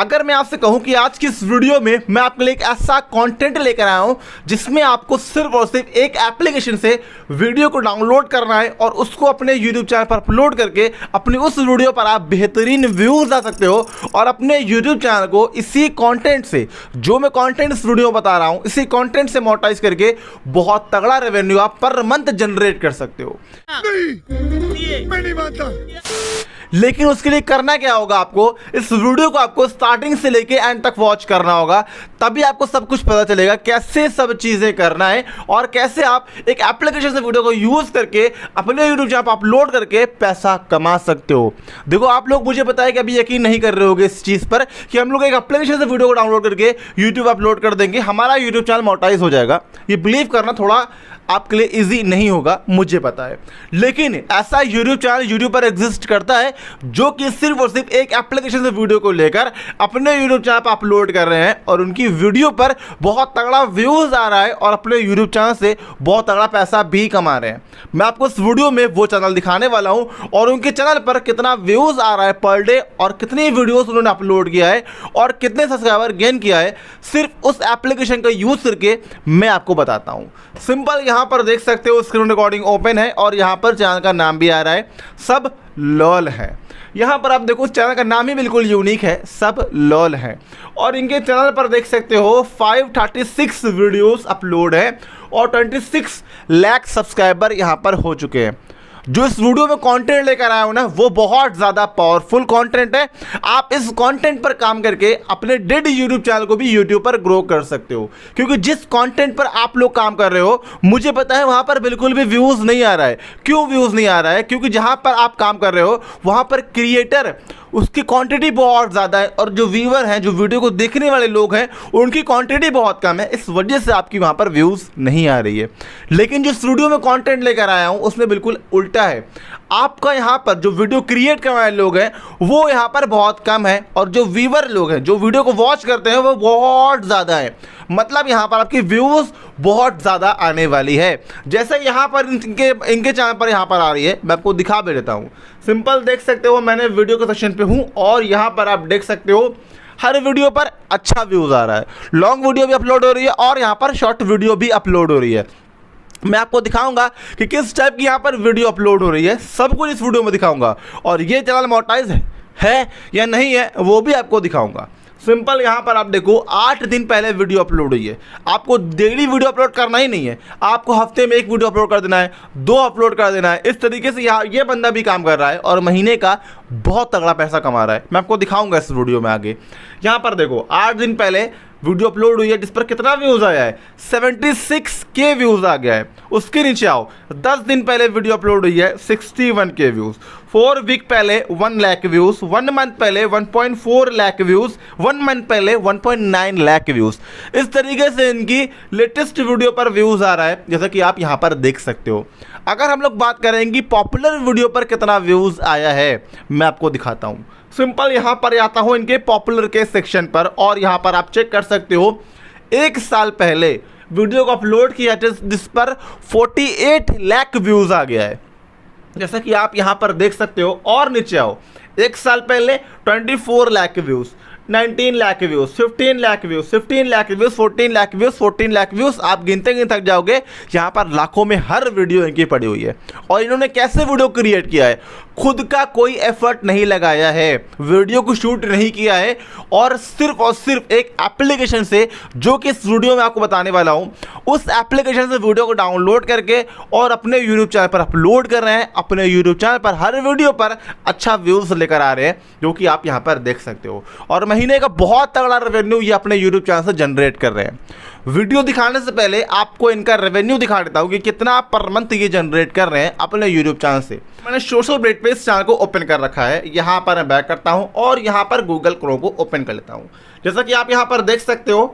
अगर मैं आपसे कहूं कि आज की इस वीडियो में मैं आपके लिए एक ऐसा कंटेंट लेकर आया हूं जिसमें आपको सिर्फ और सिर्फ एक एप्लीकेशन से वीडियो को डाउनलोड करना है और उसको अपने यूट्यूब चैनल पर अपलोड करके अपनी उस वीडियो पर आप बेहतरीन व्यूज आ सकते हो और अपने यूट्यूब चैनल को इसी कॉन्टेंट से जो मैं कॉन्टेंट इस वीडियो बता रहा हूँ इसी कॉन्टेंट से मोटाइज करके बहुत तगड़ा रेवेन्यू आप पर मंथ जनरेट कर सकते हो लेकिन उसके लिए करना क्या होगा आपको इस वीडियो को आपको स्टार्टिंग से लेके एंड तक वॉच करना होगा तभी आपको सब कुछ पता चलेगा कैसे सब चीज़ें करना है और कैसे आप एक एप्लीकेशन से वीडियो को यूज़ करके अपने यूट्यूब चैनल पर अपलोड करके पैसा कमा सकते हो देखो आप लोग मुझे बताए कि अभी यकीन नहीं कर रहे होगे इस चीज़ पर कि हम लोग एक एप्लीकेशन से वीडियो को डाउनलोड करके यूट्यूब अपलोड कर देंगे हमारा यूट्यूब चैनल मोटाइज हो जाएगा ये बिलीव करना थोड़ा आपके लिए इजी नहीं होगा मुझे पता है लेकिन ऐसा यूट्यूब चैनल यूट्यूब पर एग्जिस्ट करता है जो कि सिर्फ और सिर्फ एक एप्लीकेशन से वीडियो को लेकर अपने यूट्यूब चैनल पर अपलोड कर रहे हैं और उनकी वीडियो पर बहुत तगड़ा व्यूज़ आ रहा है और अपने यूट्यूब चैनल से बहुत तगड़ा पैसा भी कमा रहे हैं मैं आपको इस वीडियो में वो चैनल दिखाने वाला हूँ और उनके चैनल पर कितना व्यूज़ आ रहा है पर डे और कितनी वीडियोज़ उन्होंने अपलोड किया है और कितने सब्सक्राइबर गेन किया है सिर्फ उस एप्लीकेशन का यूज़ करके मैं आपको बताता हूँ सिंपल यहाँ यहाँ पर देख सकते हो स्क्रीन रिकॉर्डिंग ओपन है और यहाँ पर चैनल का नाम भी आ रहा है सब लॉल है यहाँ पर आप देखो चैनल का नाम ही बिल्कुल यूनिक है सब लॉल है और इनके चैनल पर देख सकते हो 536 वीडियोस अपलोड है और 26 लाख सब्सक्राइबर यहाँ पर हो चुके हैं जो इस वीडियो में कंटेंट लेकर आया हूं ना वो बहुत ज़्यादा पावरफुल कंटेंट है आप इस कंटेंट पर काम करके अपने डेड यूट्यूब चैनल को भी यूट्यूब पर ग्रो कर सकते हो क्योंकि जिस कंटेंट पर आप लोग काम कर रहे हो मुझे पता है वहां पर बिल्कुल भी व्यूज़ नहीं आ रहा है क्यों व्यूज़ नहीं आ रहा है क्योंकि जहां पर आप काम कर रहे हो वहां पर क्रिएटर उसकी क्वांटिटी बहुत ज़्यादा है और जो व्यूवर हैं जो वीडियो को देखने वाले लोग हैं उनकी क्वांटिटी बहुत कम है इस वजह से आपकी वहाँ पर व्यूज़ नहीं आ रही है लेकिन जो स्टूडियो में कॉन्टेंट लेकर आया हूँ उसमें बिल्कुल उल्टा है आपका यहाँ पर जो वीडियो क्रिएट करने वाले लोग हैं वो यहाँ पर बहुत कम है और जो व्यूवर लोग हैं जो वीडियो को वॉच करते हैं वो बहुत ज़्यादा है मतलब यहाँ पर आपकी व्यूज़ बहुत ज़्यादा आने वाली है जैसे यहाँ पर इनके इनके चैनल पर यहाँ पर आ रही है मैं आपको दिखा भी देता हूँ सिंपल देख सकते हो मैंने वीडियो के सेक्शन पे हूँ और यहाँ पर आप देख सकते हो हर वीडियो पर अच्छा व्यूज़ आ रहा है लॉन्ग वीडियो भी अपलोड हो रही है और यहाँ पर शॉर्ट वीडियो भी अपलोड हो रही है मैं आपको दिखाऊंगा कि किस टाइप की यहाँ पर वीडियो अपलोड हो रही है सब कुछ इस वीडियो में दिखाऊंगा और ये चैनल मोटाइज है, है या नहीं है वो भी आपको दिखाऊंगा सिंपल यहां पर आप देखो आठ दिन पहले वीडियो अपलोड हुई है आपको डेली वीडियो अपलोड करना ही नहीं है आपको हफ्ते में एक वीडियो अपलोड कर देना है दो अपलोड कर देना है इस तरीके से यहाँ ये बंदा भी काम कर रहा है और महीने का बहुत तगड़ा पैसा कमा रहा है मैं आपको दिखाऊंगा इस वीडियो में आगे यहाँ पर देखो आठ दिन पहले वीडियो अपलोड हुई है जिस पर कितना व्यूज़ आया है 76 के व्यूज़ आ गया है उसके नीचे आओ 10 दिन पहले वीडियो अपलोड हुई है 61 के व्यूज़ फोर वीक पहले one lakh views one month पहले 1.4 लाख व्यूज़ वन मंथ पहले 1.9 लाख व्यूज़ इस तरीके से इनकी लेटेस्ट वीडियो पर व्यूज़ आ रहा है जैसा कि आप यहाँ पर देख सकते हो अगर हम लोग बात करें कि पॉपुलर वीडियो पर कितना व्यूज़ आया है मैं आपको दिखाता हूँ सिंपल यहाँ पर आता हूँ इनके पॉपुलर के सेक्शन पर और यहाँ पर आप चेक कर सकते हो एक साल पहले वीडियो को अपलोड किया जिस पर 48 लाख व्यूज़ आ गया है जैसा कि आप यहाँ पर देख सकते हो और नीचे आओ एक साल पहले 24 lakh views 19 lakh views 15 lakh views 15 lakh views 14 lakh views 14 lakh views आप गिनते गिनते थक जाओगे यहाँ पर लाखों में हर वीडियो इनकी पड़ी हुई है और इन्होंने कैसे वीडियो क्रिएट किया है खुद का कोई एफर्ट नहीं लगाया है वीडियो को शूट नहीं किया है और सिर्फ और सिर्फ एक एप्लीकेशन से जो कि इस वीडियो में आपको बताने वाला हूँ उस एप्लीकेशन से वीडियो को डाउनलोड करके और अपने यूट्यूब चैनल पर अपलोड कर रहे हैं अपने यूट्यूब चैनल पर हर वीडियो पर अच्छा व्यूज़ लेकर आ रहे हैं जो कि आप यहाँ पर देख सकते हो और मैं महीने का बहुत तगड़ा रेवेन्यू ये अपने यूट्यूब चैनल से जनरेट कर रहे हैं वीडियो दिखाने से पहले आपको इनका रेवेन्यू दिखा देता हूँ कि कितना पर मंथ ये जनरेट कर रहे हैं अपने यूट्यूब चैनल से मैंने सोशल ब्रेड पे इस चैनल को ओपन कर रखा है यहाँ पर मैं बैक करता हूँ और यहाँ पर गूगल क्रोम को ओपन कर लेता हूँ जैसा कि आप यहाँ पर देख सकते हो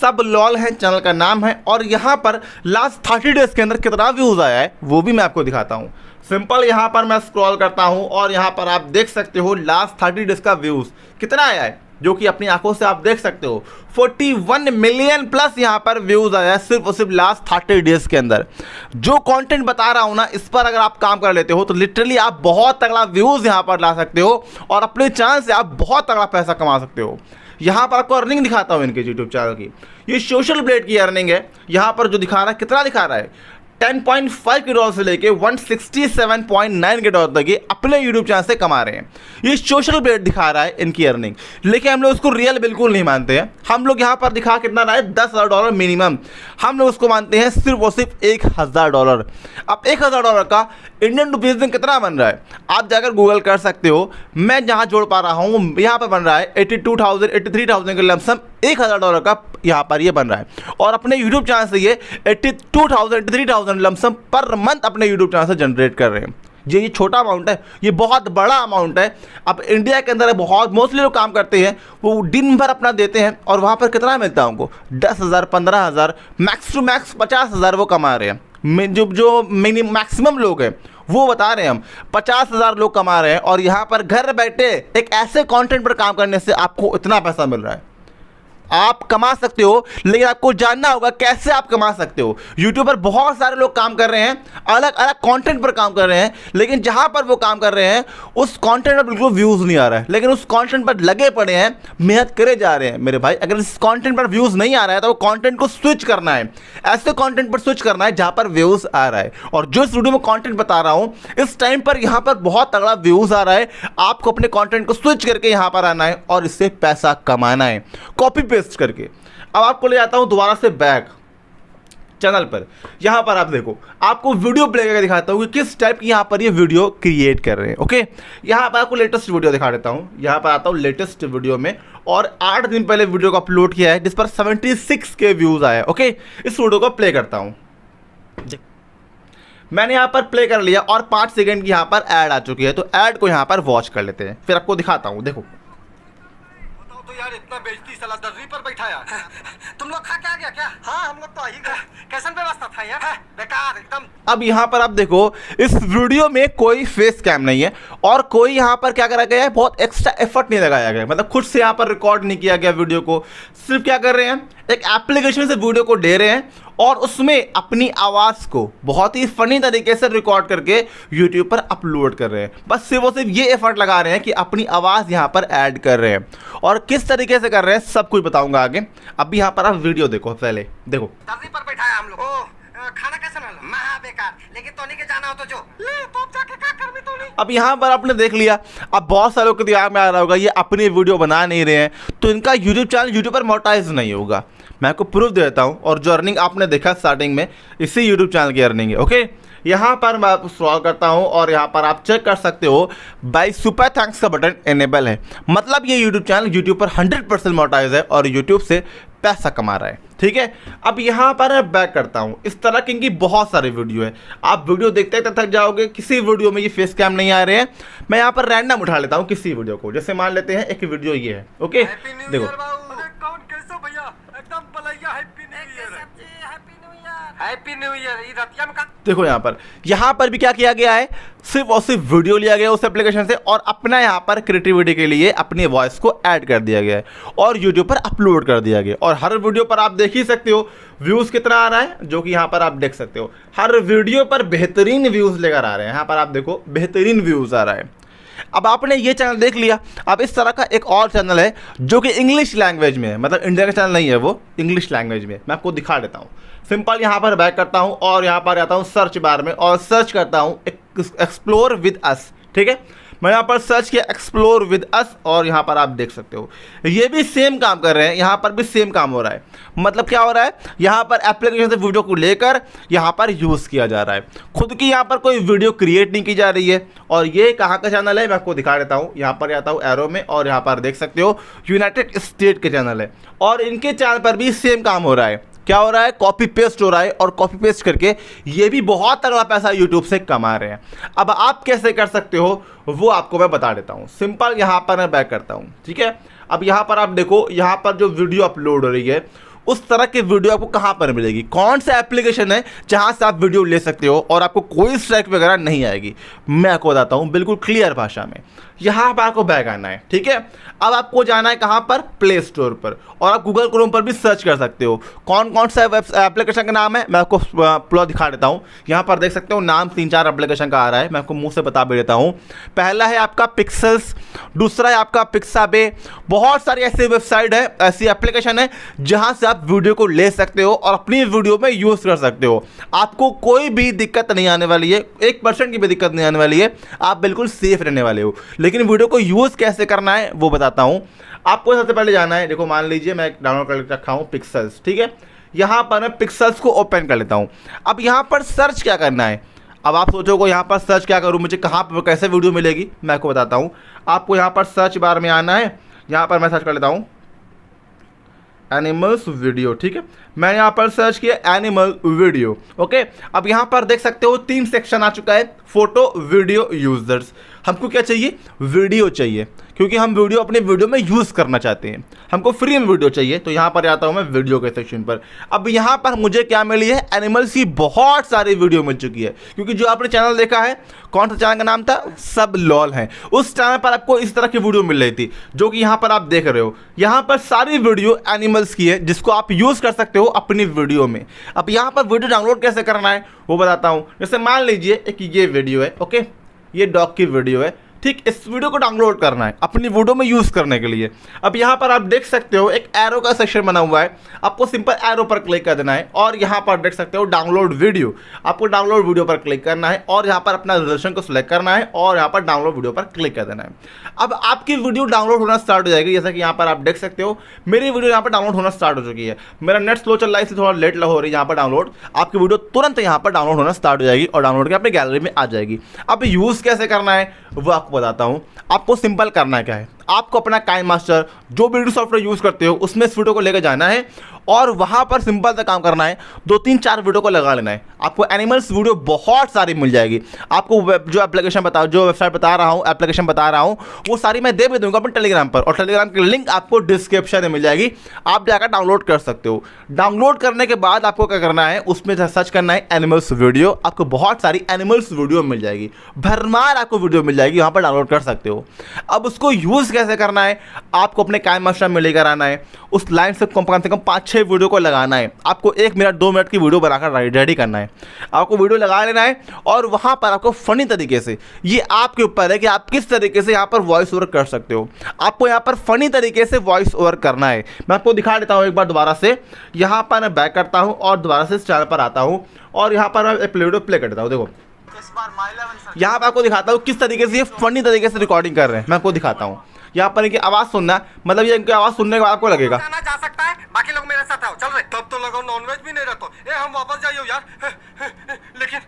सब लॉल है चैनल का नाम है और यहाँ पर लास्ट थर्टी डेज के अंदर कितना व्यूज़ आया है वो भी मैं आपको दिखाता हूँ सिंपल यहाँ पर मैं स्क्रॉल करता हूँ और यहाँ पर आप देख सकते हो लास्ट थर्टी डेज का व्यूज़ कितना आया है जो कि अपनी आंखों से आप देख सकते हो 41 मिलियन प्लस यहाँ पर व्यूज़ आया है सिर्फ और सिर्फ लास्ट थर्टी डेज के अंदर जो कंटेंट बता रहा हूं ना इस पर अगर आप काम कर लेते हो तो लिटरली आप बहुत तगड़ा व्यूज़ यहाँ पर ला सकते हो और अपने चांस से आप बहुत तगड़ा पैसा कमा सकते हो यहाँ पर आपको अर्निंग दिखाता हूँ इनके यूट्यूब चैनल की ये सोशल ब्लेड की अर्निंग है यहाँ पर जो दिखा रहा है कितना दिखा रहा है 10.5 के डॉलर से लेके 167.9 के डॉलर तक ये अपने यूट्यूब चैनल से कमा रहे हैं ये सोशल प्लेट दिखा रहा है इनकी अर्निंग लेकिन हम लोग उसको रियल बिल्कुल नहीं मानते हैं हम लोग यहाँ पर दिखा कितना रहा है दस हज़ार डॉलर मिनिमम हम लोग उसको मानते हैं सिर्फ और सिर्फ एक हज़ार डॉलर अब एक हज़ार डॉलर का इंडियन रुपीज़ में कितना बन रहा है आप जाकर गूगल कर सकते हो मैं जहाँ जोड़ पा रहा हूँ यहाँ पर बन रहा है eighty two thousand eighty three thousand के लमसम एक हज़ार डॉलर का यहाँ पर ये यह बन रहा है और अपने यूट्यूब चैनल से ये eighty two thousand eighty three thousand thousand lump sum per month अपने यूट्यूब चैनल से जनरेट कर रहे हैं ये ये छोटा अमाउंट है ये बहुत बड़ा अमाउंट है अब इंडिया के अंदर बहुत मोस्टली लोग काम करते हैं वो दिन भर अपना देते हैं और वहाँ पर कितना मिलता है उनको दस हज़ार पंद्रह हज़ार मैक्स टू मैक्स पचास हज़ार वो कमा रहे हैं जो जो मिनिम मैक्सिमम लोग हैं वो बता रहे हैं हम पचास हज़ार लोग कमा रहे हैं और यहाँ पर घर बैठे एक ऐसे कंटेंट पर काम करने से आपको इतना पैसा मिल रहा है आप कमा सकते हो लेकिन आपको जानना होगा कैसे आप कमा सकते हो यूट्यूब पर बहुत सारे लोग काम कर रहे हैं अलग अलग कंटेंट पर काम कर रहे हैं लेकिन जहां पर वो काम कर रहे हैं उस कंटेंट पर बिल्कुल व्यूज़ नहीं आ रहा है लेकिन उस कंटेंट पर लगे पड़े हैं मेहनत करे जा रहे हैं मेरे भाई अगर इस कॉन्टेंट पर व्यूज़ नहीं आ रहा है तो वो कॉन्टेंट को स्विच करना है ऐसे कॉन्टेंट पर स्विच करना है जहां पर व्यूज़ आ रहा है और जो इस वीडियो में कॉन्टेंट बता रहा हूं इस टाइम पर यहां पर बहुत तगड़ा व्यूज़ आ रहा है आपको अपने कॉन्टेंट को स्विच करके यहां पर आना है और इससे पैसा कमाना है कॉपी पे पेस्ट करके अब आपको ले जाता हूँ दोबारा से बैक चैनल पर यहाँ पर आप देखो आपको वीडियो प्ले करके दिखाता हूँ कि किस टाइप की यहाँ पर ये यह वीडियो क्रिएट कर रहे हैं ओके यहाँ पर आपको लेटेस्ट वीडियो दिखा देता हूँ यहाँ पर आता हूँ लेटेस्ट वीडियो में और आठ दिन पहले वीडियो को अपलोड किया है जिस पर सेवेंटी सिक्स के व्यूज़ आए ओके इस वीडियो को प्ले करता हूँ मैंने यहाँ पर प्ले कर लिया और पाँच सेकेंड की यहाँ पर एड आ चुकी है तो ऐड को यहाँ पर वॉच कर लेते हैं फिर आपको दिखाता हूँ देखो यार इतना बेजती सलाह दर्री पर बैठाया तुम लोग खा क्या गया क्या हाँ हम लोग तो आई गए कैसा व्यवस्था था यार हाँ। बेकार एकदम अब यहाँ पर आप देखो इस वीडियो में कोई फेस कैम नहीं है और कोई यहाँ पर क्या करा गया है बहुत एक्स्ट्रा एफर्ट नहीं लगाया गया मतलब खुद से यहाँ पर रिकॉर्ड नहीं किया गया वीडियो को सिर्फ क्या कर रहे हैं एक एप्लीकेशन से वीडियो को दे रहे हैं और उसमें अपनी आवाज़ को बहुत ही फनी तरीके से रिकॉर्ड करके यूट्यूब पर अपलोड कर रहे हैं बस सिर्फ और सिर्फ ये एफर्ट लगा रहे हैं कि अपनी आवाज़ यहाँ पर ऐड कर रहे हैं और किस तरीके से कर रहे हैं सब कुछ बताऊंगा आगे अब यहाँ पर आप वीडियो देखो पहले देखो पर बैठाया हम लोग खाना कैसा महा बेकार लेकिन के जाना हो तो जो ले तो अब कर भी तोनी अब यहाँ पर आपने देख लिया अब बहुत सारे लोग के दिमाग में आ रहा होगा ये अपनी वीडियो बना नहीं रहे हैं तो इनका यूट्यूब चैनल यूट्यूब पर मोटाइज नहीं होगा मैं आपको प्रूफ दे देता हूँ और जो अर्निंग आपने देखा स्टार्टिंग में इसी यूट्यूब चैनल की अर्निंग है ओके यहाँ पर मैं आपको स्क्रॉल करता हूँ और यहाँ पर आप चेक कर सकते हो बाई सुपर थैंक्स का बटन एनेबल है मतलब ये यूट्यूब चैनल यूट्यूब पर हंड्रेड परसेंट मोटाइज है और यूट्यूब से पैसा कमा रहा है ठीक है अब यहाँ पर मैं बैक करता हूँ इस तरह की इनकी बहुत सारी वीडियो है आप वीडियो देखते देखते थक जाओगे किसी वीडियो में ये फेस कैम नहीं आ रहे हैं मैं यहाँ पर रैंडम उठा लेता हूँ किसी वीडियो को जैसे मान लेते हैं एक वीडियो ये है ओके देखो देखो यहाँ पर यहाँ पर भी क्या किया गया है सिर्फ और सिर्फ वीडियो लिया गया उस एप्लीकेशन से और अपना यहाँ पर क्रिएटिविटी के लिए अपनी वॉइस को ऐड कर दिया गया है और यूट्यूब पर अपलोड कर दिया गया और हर वीडियो पर आप देख ही सकते हो व्यूज़ कितना आ रहा है जो कि यहाँ पर आप देख सकते हो हर वीडियो पर बेहतरीन व्यूज़ लेकर आ रहे हैं यहाँ पर आप देखो बेहतरीन व्यूज़ आ रहा है अब आपने ये चैनल देख लिया अब इस तरह का एक और चैनल है जो कि इंग्लिश लैंग्वेज में है मतलब इंडिया का चैनल नहीं है वो इंग्लिश लैंग्वेज में मैं आपको दिखा देता हूँ सिंपल यहाँ पर बैक करता हूँ और यहाँ पर जाता हूँ सर्च बार में और सर्च करता हूँ एक्सप्लोर विद अस ठीक है मैंने यहाँ पर सर्च किया एक्सप्लोर विद अस और यहाँ पर आप देख सकते हो ये भी सेम काम कर रहे हैं यहाँ पर भी सेम काम हो रहा है मतलब क्या हो रहा है यहाँ पर एप्लीकेशन से वीडियो को लेकर यहाँ पर यूज़ किया जा रहा है खुद की यहाँ पर कोई वीडियो क्रिएट नहीं की जा रही है और ये कहाँ का चैनल है मैं आपको दिखा देता हूँ यहाँ पर जाता हूँ एरो में और यहाँ पर देख सकते हो यूनाइटेड स्टेट के चैनल है और इनके चैनल पर भी सेम काम हो रहा है क्या हो रहा है कॉपी पेस्ट हो रहा है और कॉपी पेस्ट करके ये भी बहुत तगड़ा पैसा यूट्यूब से कमा रहे हैं अब आप कैसे कर सकते हो वो आपको मैं बता देता हूँ सिंपल यहाँ पर मैं बैक करता हूँ ठीक है अब यहाँ पर आप देखो यहाँ पर जो वीडियो अपलोड हो रही है उस तरह की वीडियो आपको कहाँ पर मिलेगी कौन सा एप्लीकेशन है जहाँ से आप वीडियो ले सकते हो और आपको कोई स्ट्राइक वगैरह नहीं आएगी मैं आपको बताता हूँ बिल्कुल क्लियर भाषा में यहाँ पर आपको बैग आना है ठीक है अब आपको जाना है कहाँ पर प्ले स्टोर पर और आप गूगल क्रोम पर भी सर्च कर सकते हो कौन कौन सा एप्लीकेशन uh, का नाम है मैं आपको पूरा uh, दिखा देता हूँ यहाँ पर देख सकते हो नाम तीन चार एप्लीकेशन का आ रहा है मैं आपको मुँह से बता भी देता हूँ पहला है आपका पिक्सल्स दूसरा है आपका बे बहुत सारी ऐसी वेबसाइट है ऐसी एप्लीकेशन है जहाँ से आप वीडियो को ले सकते हो और अपनी वीडियो में यूज़ कर सकते हो आपको कोई भी दिक्कत नहीं आने वाली है एक परसेंट की भी दिक्कत नहीं आने वाली है आप बिल्कुल सेफ रहने वाले हो लेकिन लेकिन वीडियो को यूज़ कैसे करना है वो बताता हूँ आपको सबसे पहले जाना है देखो मान लीजिए मैं डाउनलोड कर रखा हूँ पिक्सल्स ठीक है यहाँ पर मैं पिक्सल्स को ओपन कर लेता हूँ अब यहाँ पर सर्च क्या करना है अब आप सोचोगे यहाँ पर सर्च क्या करूँ मुझे कहाँ पर कैसे वीडियो मिलेगी मैं आपको बताता हूँ आपको यहाँ पर सर्च बार में आना है यहाँ पर मैं सर्च कर लेता हूँ एनिमल्स वीडियो ठीक है मैंने यहाँ पर सर्च किया एनिमल वीडियो ओके अब यहाँ पर देख सकते हो तीन सेक्शन आ चुका है फोटो वीडियो यूजर्स हमको क्या चाहिए वीडियो चाहिए क्योंकि हम वीडियो अपने वीडियो में यूज़ करना चाहते हैं हमको फ्री में वीडियो चाहिए तो यहाँ पर आता हूँ मैं वीडियो के सेक्शन पर अब यहाँ पर मुझे क्या मिली है एनिमल्स की बहुत सारी वीडियो मिल चुकी है क्योंकि जो आपने चैनल देखा है कौन सा चैनल का नाम था सब लॉल है उस चैनल पर आपको इस तरह की वीडियो मिल रही थी जो कि यहाँ पर आप देख रहे हो यहाँ पर सारी वीडियो एनिमल्स की है जिसको आप यूज़ कर सकते हो अपनी वीडियो में अब यहाँ पर वीडियो डाउनलोड कैसे करना है वो बताता हूँ जैसे मान लीजिए एक ये वीडियो है ओके ये डॉग की वीडियो है ठीक इस वीडियो को डाउनलोड करना है अपनी वीडियो में यूज़ करने के लिए अब यहाँ पर आप देख सकते हो एक एरो का सेक्शन बना हुआ है आपको सिंपल एरो पर क्लिक कर देना है और यहाँ पर देख सकते हो डाउनलोड वीडियो आपको डाउनलोड वीडियो पर क्लिक करना है और यहाँ पर अपना रिजर्वेशन को सिलेक्ट करना है और यहाँ पर डाउनलोड वीडियो पर क्लिक कर देना है अब आपकी वीडियो डाउनलोड होना स्टार्ट हो जाएगी जैसा कि यहाँ पर आप देख सकते हो मेरी वीडियो यहाँ पर डाउनलोड होना स्टार्ट हो चुकी है मेरा नेट स्लो चल रहा है इसलिए थोड़ा लेट हो रही है यहाँ पर डाउनलोड आपकी वीडियो तुरंत यहाँ पर डाउनलोड होना स्टार्ट हो जाएगी और डाउनलोड के अपनी गैलरी में आ जाएगी अब यूज़ कैसे करना है वो आपको आपको बताता हूँ आपको सिंपल करना क्या है आपको अपना काइन मास्टर जो भी सॉफ्टवेयर यूज़ करते हो उसमें इस वीडियो को लेकर जाना है और वहाँ पर सिंपल सा काम करना है दो तीन चार वीडियो को लगा लेना है आपको एनिमल्स वीडियो बहुत सारी मिल जाएगी आपको जो एप्लीकेशन बता जो वेबसाइट बता रहा हूँ एप्लीकेशन बता रहा हूँ वो सारी मैं दे भी दूंगा अपने टेलीग्राम पर और टेलीग्राम की लिंक आपको डिस्क्रिप्शन में मिल जाएगी आप जाकर डाउनलोड कर सकते हो डाउनलोड करने के बाद आपको क्या करना है उसमें सर्च करना है एनिमल्स वीडियो आपको बहुत सारी एनिमल्स वीडियो मिल जाएगी भरमार आपको वीडियो मिल जाएगी वहाँ पर डाउनलोड कर सकते हो अब उसको यूज़ कैसे करना है आपको अपने कायम मास्टर में लेकर आना है उस लाइन से कम से कम पाँच छः वीडियो को लगाना है आपको एक मिनट दो मिनट की वीडियो बनाकर रेडी करना है आपको वीडियो लगा लेना है और वहाँ पर आपको फ़नी तरीके से ये आपके ऊपर है कि आप किस तरीके से यहाँ पर वॉइस ओवर कर सकते हो आपको यहाँ पर फ़नी तरीके से वॉइस ओवर करना है मैं आपको दिखा देता हूँ एक बार दोबारा से यहाँ पर मैं बैक करता हूँ और दोबारा से इस चैनल पर आता हूँ और यहाँ पर मैं वीडियो प्ले कर देता हूँ देखो यहाँ पर आपको दिखाता हूँ किस तरीके से ये फनी तरीके से रिकॉर्डिंग कर रहे हैं मैं आपको दिखाता हूँ यहाँ पर इनकी आवाज़ सुनना मतलब ये इनकी आवाज़ सुनने के बाद आपको तो लगेगा जा सकता है बाकी लोग मेरे साथ आओ चल रहे तब तो लगाओ नॉनवेज भी नहीं रहता हम वापस जाइयो यार लेकिन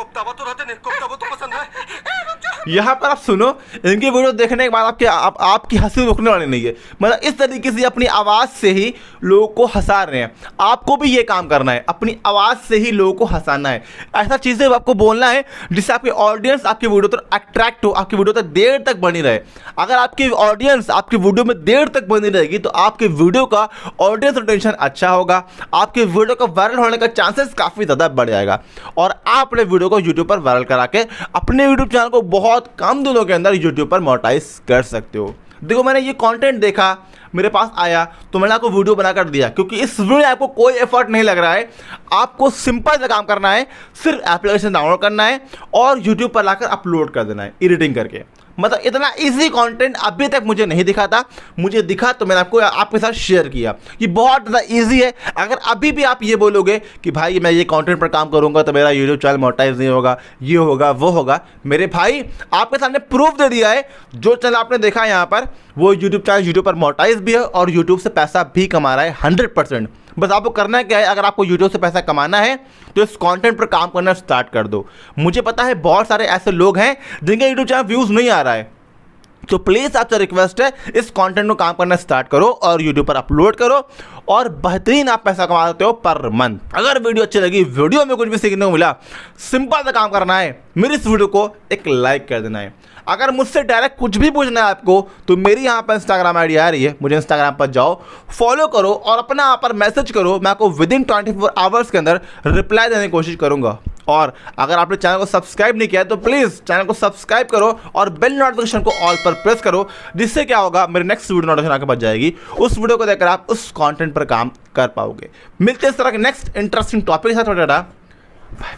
कोफ्तावा तो रहते नहीं कोफ्तावा तो पसंद है यहाँ पर आप सुनो इनकी वीडियो देखने के बाद आपके आप, आपकी हंसी रुकने वाली नहीं है मतलब इस तरीके से अपनी आवाज़ से ही लोगों को हंसा रहे हैं आपको भी ये काम करना है अपनी आवाज़ से ही लोगों को हंसाना है ऐसा चीज़ें आपको बोलना है जिससे आपकी ऑडियंस आपकी वीडियो तक तो अट्रैक्ट हो आपकी वीडियो तक तो देर तक बनी रहे अगर आपकी ऑडियंस आपकी वीडियो में देर तक बनी रहेगी तो आपकी वीडियो का ऑडियंस रिटेंशन अच्छा होगा आपकी वीडियो का वायरल होने का चांसेस काफ़ी ज़्यादा बढ़ जाएगा और आप अपने वीडियो को यूट्यूब पर वायरल करा के अपने यूट्यूब चैनल को बहुत बहुत कम दिनों के अंदर यूट्यूब पर मोटाइज कर सकते हो देखो मैंने ये कंटेंट देखा मेरे पास आया तो मैंने आपको वीडियो बना कर दिया क्योंकि इस वीडियो में आपको कोई एफर्ट नहीं लग रहा है आपको सिंपल सा काम करना है सिर्फ एप्लीकेशन डाउनलोड करना है और यूट्यूब पर लाकर अपलोड कर देना है एडिटिंग करके मतलब इतना इजी कंटेंट अभी तक मुझे नहीं दिखा था मुझे दिखा तो मैंने आपको आपके साथ शेयर किया कि बहुत ज़्यादा इजी है अगर अभी भी आप ये बोलोगे कि भाई मैं ये कंटेंट पर काम करूँगा तो मेरा यूट्यूब चैनल मोटाइज नहीं होगा ये होगा वो होगा मेरे भाई आपके सामने प्रूफ दे दिया है जो चैनल आपने देखा यहाँ पर वो यूट्यूब चैनल यूट्यूब पर मोटाइज भी है और यूट्यूब से पैसा भी कमा रहा है हंड्रेड बस आपको करना क्या है अगर आपको यूट्यूब से पैसा कमाना है तो इस कंटेंट पर काम करना स्टार्ट कर दो मुझे पता है बहुत सारे ऐसे लोग हैं जिनके यूट्यूब चैनल व्यूज़ नहीं आ रहा है तो प्लीज़ आपसे रिक्वेस्ट है इस कंटेंट को काम करना स्टार्ट करो और यूट्यूब पर अपलोड करो और बेहतरीन आप पैसा कमा सकते हो पर मंथ अगर वीडियो अच्छी लगी वीडियो में कुछ भी सीखने को मिला सिंपल सा काम करना है मेरी इस वीडियो को एक लाइक कर देना है अगर मुझसे डायरेक्ट कुछ भी पूछना है आपको तो मेरी यहाँ पर इंस्टाग्राम आईडी आ रही है मुझे इंस्टाग्राम पर जाओ फॉलो करो और अपना यहाँ पर मैसेज करो मैं आपको within twenty four hours के अंदर रिप्लाई देने की कोशिश करूँगा और अगर आपने चैनल को सब्सक्राइब नहीं किया है तो प्लीज़ चैनल को सब्सक्राइब करो और बेल नोटिफिकेशन को ऑल पर प्रेस करो जिससे क्या होगा मेरे नेक्स्ट वीडियो नोटिफिकेशन आके बच जाएगी उस वीडियो को देखकर आप उस कॉन्टेंट पर काम कर पाओगे मिलते इस तरह के नेक्स्ट इंटरेस्टिंग टॉपिक के साथ